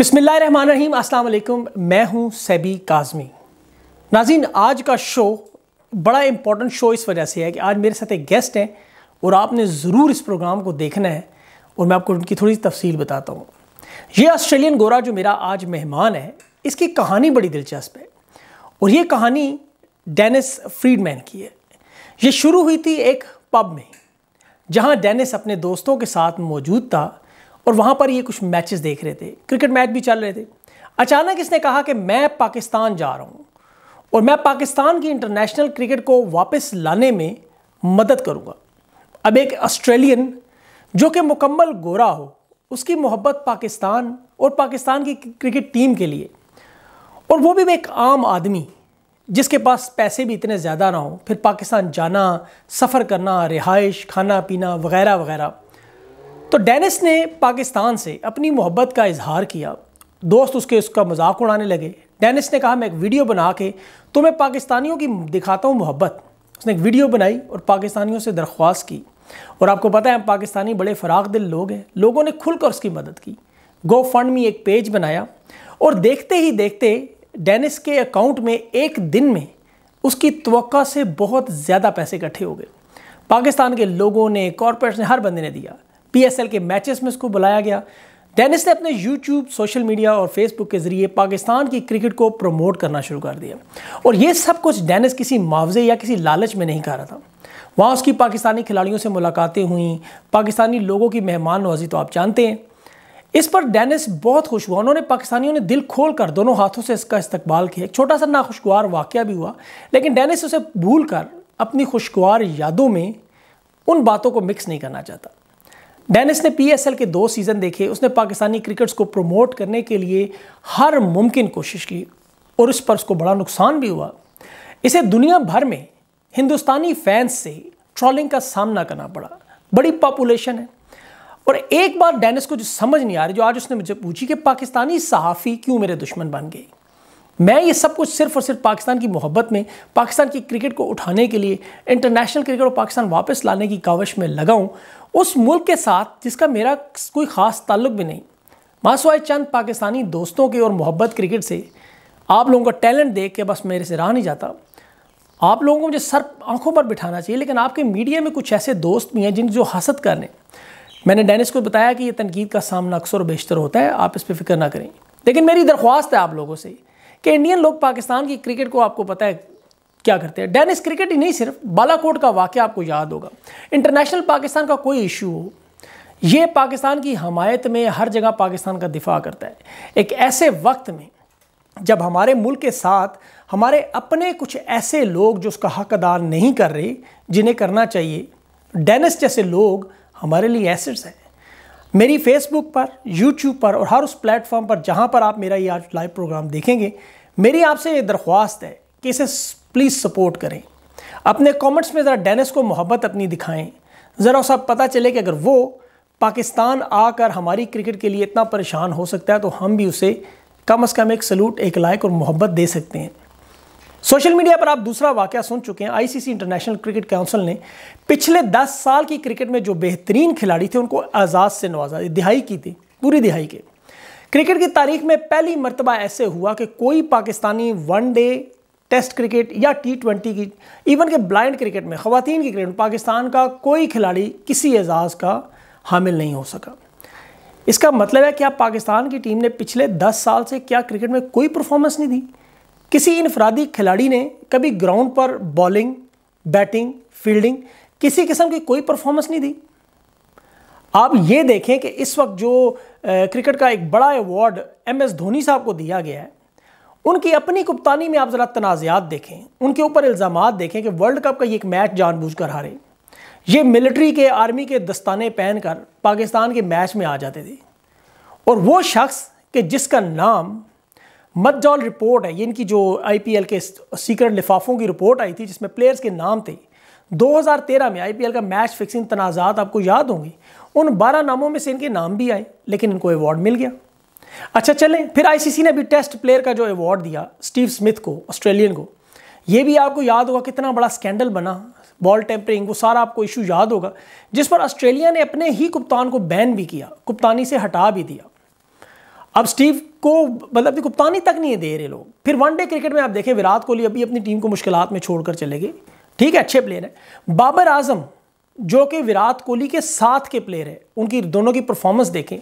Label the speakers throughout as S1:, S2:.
S1: रहीम अस्सलाम मैं हूं सैबी काजमी नाजीन आज का शो बड़ा इम्पॉर्टेंट शो इस वजह से है कि आज मेरे साथ एक गेस्ट हैं और आपने ज़रूर इस प्रोग्राम को देखना है और मैं आपको उनकी थोड़ी सी तफसील बताता हूँ ये ऑस्ट्रेलियन गोरा जो मेरा आज मेहमान है इसकी कहानी बड़ी दिलचस्प है और ये कहानी डेनिस फ्रीडमैन की है ये शुरू हुई थी एक पब में जहाँ डेनिस अपने दोस्तों के साथ मौजूद था और वहाँ पर ये कुछ मैचेस देख रहे थे क्रिकेट मैच भी चल रहे थे अचानक इसने कहा कि मैं पाकिस्तान जा रहा हूँ और मैं पाकिस्तान की इंटरनेशनल क्रिकेट को वापस लाने में मदद करूँगा अब एक ऑस्ट्रेलियन जो कि मुकम्मल गोरा हो उसकी मोहब्बत पाकिस्तान और पाकिस्तान की क्रिकेट टीम के लिए और वो भी एक आम आदमी जिसके पास पैसे भी इतने ज़्यादा ना हो फिर पाकिस्तान जाना सफ़र करना रिहाइश खाना पीना वगैरह वगैरह तो डेनिस ने पाकिस्तान से अपनी मोहब्बत का इजहार किया दोस्त उसके उसका मजाक उड़ाने लगे डेनिस ने कहा मैं एक वीडियो बना के तुम्हें पाकिस्तानियों की दिखाता हूँ मोहब्बत उसने एक वीडियो बनाई और पाकिस्तानियों से दरख्वास्त की और आपको पता है पाकिस्तानी बड़े फराग दिल लोग हैं लोगों ने खुलकर उसकी मदद की गो फंड में एक पेज बनाया और देखते ही देखते डेनिस के अकाउंट में एक दिन में उसकी तो से बहुत ज़्यादा पैसे इकट्ठे हो गए पाकिस्तान के लोगों ने कॉरपोरेट्स ने हर बंदे ने दिया पीएसएल के मैचेस में उसको बुलाया गया डेनिस ने अपने यूट्यूब सोशल मीडिया और फेसबुक के ज़रिए पाकिस्तान की क्रिकेट को प्रमोट करना शुरू कर दिया और ये सब कुछ डेनिस किसी मुआवजे या किसी लालच में नहीं कर रहा था वहाँ उसकी पाकिस्तानी खिलाड़ियों से मुलाकातें हुई पाकिस्तानी लोगों की मेहमान नवाजी तो आप जानते हैं इस पर डेनिस बहुत खुश हुआ उन्होंने पाकिस्तानियों ने दिल खोल कर दोनों हाथों से इसका इस्तकबाल किया एक छोटा सा नाखुशगवार वाक़ भी हुआ लेकिन डेनिस उसे भूल कर अपनी खुशगवार यादों में उन बातों को मिक्स नहीं करना चाहता डेनिस ने पीएसएल के दो सीज़न देखे उसने पाकिस्तानी क्रिकेट्स को प्रमोट करने के लिए हर मुमकिन कोशिश की और उस पर उसको बड़ा नुकसान भी हुआ इसे दुनिया भर में हिंदुस्तानी फैंस से ट्रॉलिंग का सामना करना पड़ा बड़ी पॉपुलेशन है और एक बार डेनिस को जो समझ नहीं आ रही जो आज उसने मुझे पूछी कि पाकिस्तानी सहाफ़ी क्यों मेरे दुश्मन बन गई मैं ये सब कुछ सिर्फ और सिर्फ पाकिस्तान की मोहब्बत में पाकिस्तान की क्रिकेट को उठाने के लिए इंटरनेशनल क्रिकेट और पाकिस्तान वापस लाने की कावश में लगाऊं उस मुल्क के साथ जिसका मेरा कोई ख़ास ताल्लुक भी नहीं मासवाए चंद पाकिस्तानी दोस्तों के और मोहब्बत क्रिकेट से आप लोगों का टैलेंट देख के बस मेरे से रहा नहीं जाता आप लोगों को मुझे सर आंखों पर बिठाना चाहिए लेकिन आपके मीडिया में कुछ ऐसे दोस्त भी हैं जिन जो हसद कर रहे हैं मैंने डेनिस को बताया कि ये तनकीद का सामना अक्सर बेशतर होता है आप इस पर फिक्र ना करें लेकिन मेरी दरख्वास्त है आप लोगों से कि इंडियन लोग पाकिस्तान की क्रिकेट को आपको पता है क्या करते हैं डेनिस क्रिकेट ही नहीं सिर्फ बालाकोट का वाक्य आपको याद होगा इंटरनेशनल पाकिस्तान का कोई इशू हो ये पाकिस्तान की हमायत में हर जगह पाकिस्तान का दिफा करता है एक ऐसे वक्त में जब हमारे मुल्क के साथ हमारे अपने कुछ ऐसे लोग जो उसका हक अदा नहीं कर रहे जिन्हें करना चाहिए डेनिस जैसे लोग हमारे लिए एसेट्स हैं मेरी फेसबुक पर यूट्यूब पर और हर उस प्लेटफॉर्म पर जहाँ पर आप मेरा ये आज लाइव प्रोग्राम देखेंगे मेरी आपसे ये दरख्वास्त है कि इसे प्लीज़ सपोर्ट करें अपने कमेंट्स में ज़रा डेनिस को मोहब्बत अपनी दिखाएं ज़रा उस पता चले कि अगर वो पाकिस्तान आकर हमारी क्रिकेट के लिए इतना परेशान हो सकता है तो हम भी उसे कम अज़ कम एक सलूट एक लाइक और मोहब्बत दे सकते हैं सोशल मीडिया पर आप दूसरा वाक्य सुन चुके हैं आईसीसी इंटरनेशनल क्रिकेट काउंसिल ने पिछले 10 साल की क्रिकेट में जो बेहतरीन खिलाड़ी थे उनको एजाज से नवाजा दिहाई की थी पूरी दिहाई के क्रिकेट की तारीख में पहली मरतबा ऐसे हुआ कि कोई पाकिस्तानी वनडे टेस्ट क्रिकेट या टी ट्वेंटी की इवन के ब्लाइंड क्रिकेट में ख़वातीन की क्रिकेट पाकिस्तान का कोई खिलाड़ी किसी एजाज़ का हामिल नहीं हो सका इसका मतलब है कि आप पाकिस्तान की टीम ने पिछले 10 साल से क्या क्रिकेट में कोई परफॉर्मेंस नहीं दी किसी इनफरादी खिलाड़ी ने कभी ग्राउंड पर बॉलिंग बैटिंग फील्डिंग किसी किस्म की कोई परफॉर्मेंस नहीं दी आप ये देखें कि इस वक्त जो क्रिकेट का एक बड़ा अवार्ड एम एस धोनी साहब को दिया गया है उनकी अपनी कप्तानी में आप ज़रा तनाज़ात देखें उनके ऊपर इल्ज़ाम देखें कि वर्ल्ड कप का ये एक मैच जानबूझ कर हारे ये मिलिट्री के आर्मी के दस्ताने पहन कर पाकिस्तान के मैच में आ जाते थे और वो शख्स कि जिसका नाम मतजॉल रिपोर्ट है ये इनकी जो आईपीएल के सीक्रेट लिफाफों की रिपोर्ट आई थी जिसमें प्लेयर्स के नाम थे 2013 में आईपीएल का मैच फिक्सिंग तनाजात आपको याद होंगे उन 12 नामों में से इनके नाम भी आए लेकिन इनको अवार्ड मिल गया अच्छा चलें फिर आईसीसी ने भी टेस्ट प्लेयर का जो अवार्ड दिया स्टीव स्मिथ को ऑस्ट्रेलियन को ये भी आपको याद होगा कितना बड़ा स्कैंडल बना बॉल टेम्परिंग वो सारा आपको इशू याद होगा जिस पर ऑस्ट्रेलिया ने अपने ही कप्तान को बैन भी किया कप्तानी से हटा भी दिया अब स्टीव को मतलब देखो पानी तक नहीं दे रहे लोग फिर वनडे क्रिकेट में आप देखें विराट कोहली अभी अपनी टीम को मुश्किल में छोड़कर चले गए ठीक है अच्छे प्लेयर हैं बाबर आजम जो कि विराट कोहली के साथ के प्लेयर हैं उनकी दोनों की परफॉर्मेंस देखें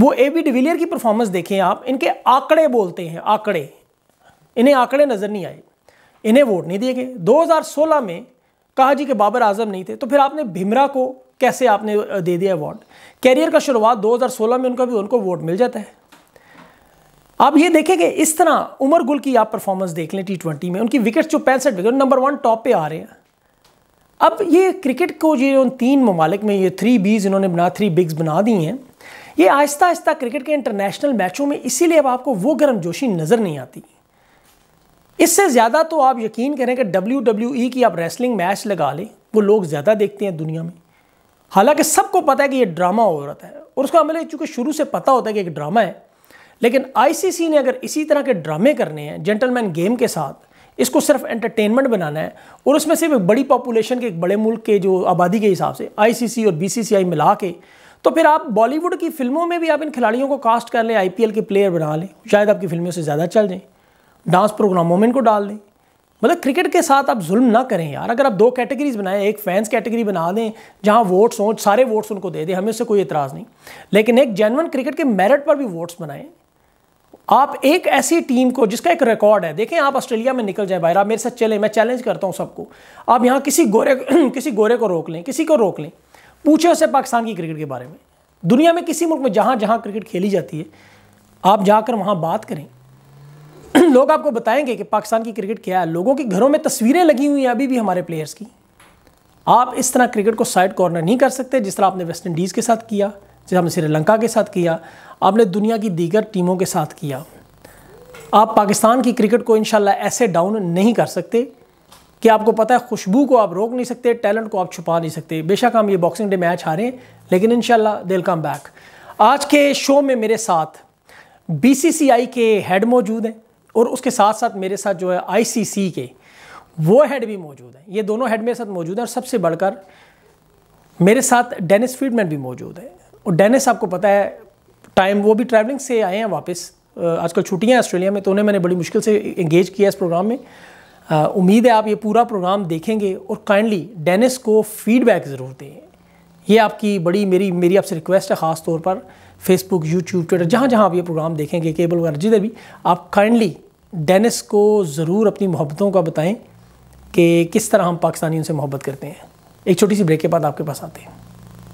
S1: वो ए बी डिविलियर की परफॉर्मेंस देखें आप इनके आंकड़े बोलते हैं आंकड़े इन्हें आंकड़े नज़र नहीं आए इन्हें वोट नहीं दिए गए 2016 में कहा जी कि बाबर आजम नहीं थे तो फिर आपने भिमरा को कैसे आपने दे दिया अवार्ड कैरियर का शुरुआत 2016 में उनका भी उनको वोट मिल जाता है आप ये देखेंगे इस तरह उमर गुल की आप परफॉर्मेंस देख लें टी ट्वेंटी में उनकी विकेट जो पैंसठ विकेट नंबर वन टॉप पे आ रहे हैं अब ये क्रिकेट को जो उन तीन ममालिक में ये थ्री बीज इन्होंने बना थ्री बिग्स बना दी हैं ये आहिस्ता आहिस्ता क्रिकेट के इंटरनेशनल मैचों में इसीलिए अब आपको वो गर्म जोशी नज़र नहीं आती इससे ज़्यादा तो आप यकीन करें कि डब्ल्यू डब्ल्यू ई की आप रेसलिंग मैच लगा लें वो लोग ज़्यादा देखते हैं दुनिया में हालांकि सबको पता है कि ये ड्रामा हो रहा है और उसका हमें चूँकि शुरू से पता होता है कि एक ड्रामा है लेकिन आईसीसी ने अगर इसी तरह के ड्रामे करने हैं जेंटलमैन गेम के साथ इसको सिर्फ एंटरटेनमेंट बनाना है और उसमें सिर्फ एक बड़ी पॉपुलेशन के एक बड़े मुल्क के जो आबादी के हिसाब से आईसीसी और बीसीसीआई मिला के तो फिर आप बॉलीवुड की फिल्मों में भी आप इन खिलाड़ियों को कास्ट कर लें आईपीएल के प्लेयर बना लें शायद आपकी फिल्मों से ज़्यादा चल जाएँ डांस प्रोग्रामों में इनको डाल दें मतलब क्रिकेट के साथ आप जुल्म ना करें यार अगर आप दो कैटेगरीज बनाएं एक फैंस कैटेगरी बना दें जहां वोट्स हों सारे वोट्स उनको दे दें हमें उससे कोई एतराज़ नहीं लेकिन एक जेनवन क्रिकेट के मेरिट पर भी वोट्स बनाएं आप एक ऐसी टीम को जिसका एक रिकॉर्ड है देखें आप ऑस्ट्रेलिया में निकल जाए बाहर आप मेरे साथ चले मैं चैलेंज करता हूँ सबको आप यहाँ किसी गोरे किसी गोरे को रोक लें किसी को रोक लें पूछें उसे पाकिस्तान की क्रिकेट के बारे में दुनिया में किसी मुल्क में जहाँ जहाँ क्रिकेट खेली जाती है आप जाकर वहाँ बात करें लोग आपको बताएंगे कि पाकिस्तान की क्रिकेट क्या है लोगों के घरों में तस्वीरें लगी हुई हैं अभी भी हमारे प्लेयर्स की आप इस तरह क्रिकेट को साइड कॉर्नर नहीं कर सकते जिस तरह आपने वेस्ट इंडीज़ के साथ किया जिस हमने श्रीलंका के साथ किया आपने दुनिया की दीगर टीमों के साथ किया आप पाकिस्तान की क्रिकेट को इन ऐसे डाउन नहीं कर सकते कि आपको पता है खुशबू को आप रोक नहीं सकते टैलेंट को आप छुपा नहीं सकते बेशक हम ये बॉक्सिंग डे मैच हारें लेकिन इन दिल कम बैक आज के शो में मेरे साथ बीसीसीआई के हेड मौजूद हैं और उसके साथ साथ मेरे साथ जो है आई के वो हेड भी मौजूद हैं ये दोनों हेड मेरे साथ मौजूद हैं और सबसे बढ़कर मेरे साथ डेनिस फीडमैन भी मौजूद है और डेनिस आपको पता है टाइम वो भी ट्रैवलिंग से आए हैं वापस आजकल छुट्टियाँ हैं ऑस्ट्रेलिया में तो उन्हें मैंने बड़ी मुश्किल से इंगेज किया इस प्रोग्राम में उम्मीद है आप ये पूरा प्रोग्राम देखेंगे और काइंडली डेनिस को फीडबैक ज़रूर दें ये आपकी बड़ी मेरी मेरी आपसे रिक्वेस्ट है ख़ास तौर पर फेसबुक यूट्यूब ट्विटर जहाँ जहाँ आप ये प्रोग्राम देखेंगे केबल वगैरह जिधर भी आप काइंडली डेनिस को ज़रूर अपनी मोहब्बतों का बताएं कि किस तरह हम पाकिस्तानियों से मोहब्बत करते हैं एक छोटी सी ब्रेक के बाद आपके पास आते हैं